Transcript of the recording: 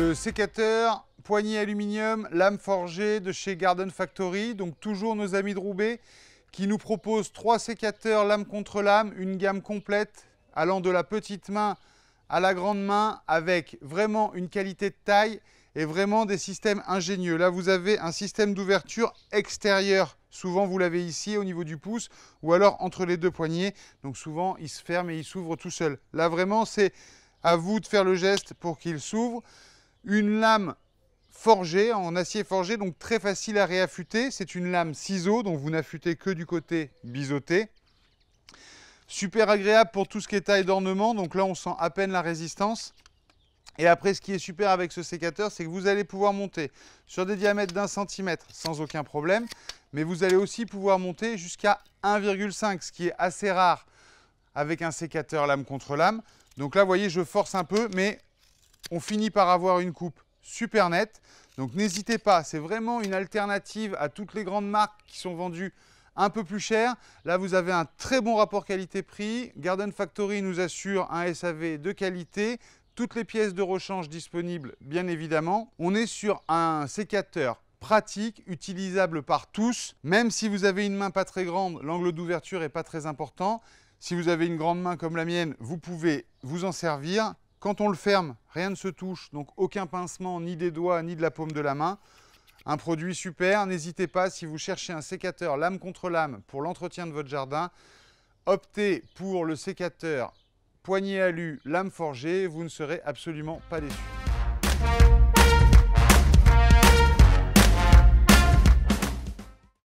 Le sécateur poignée aluminium, lame forgée de chez Garden Factory, donc toujours nos amis de Roubaix, qui nous proposent trois sécateurs lame contre lame, une gamme complète allant de la petite main à la grande main, avec vraiment une qualité de taille et vraiment des systèmes ingénieux. Là, vous avez un système d'ouverture extérieur. Souvent, vous l'avez ici au niveau du pouce ou alors entre les deux poignées. Donc souvent, il se ferme et il s'ouvre tout seul. Là, vraiment, c'est à vous de faire le geste pour qu'il s'ouvre. Une lame forgée, en acier forgé, donc très facile à réaffûter. C'est une lame ciseau, donc vous n'affûtez que du côté biseauté. Super agréable pour tout ce qui est taille d'ornement, donc là on sent à peine la résistance. Et après, ce qui est super avec ce sécateur, c'est que vous allez pouvoir monter sur des diamètres d'un centimètre sans aucun problème, mais vous allez aussi pouvoir monter jusqu'à 1,5, ce qui est assez rare avec un sécateur lame contre lame. Donc là, vous voyez, je force un peu, mais on finit par avoir une coupe super nette. Donc n'hésitez pas, c'est vraiment une alternative à toutes les grandes marques qui sont vendues un peu plus cher. Là, vous avez un très bon rapport qualité-prix. Garden Factory nous assure un SAV de qualité. Toutes les pièces de rechange disponibles, bien évidemment. On est sur un sécateur pratique, utilisable par tous. Même si vous avez une main pas très grande, l'angle d'ouverture n'est pas très important. Si vous avez une grande main comme la mienne, vous pouvez vous en servir. Quand on le ferme, rien ne se touche, donc aucun pincement ni des doigts ni de la paume de la main. Un produit super, n'hésitez pas si vous cherchez un sécateur lame contre lame pour l'entretien de votre jardin, optez pour le sécateur poignée alu lame forgée, vous ne serez absolument pas déçu.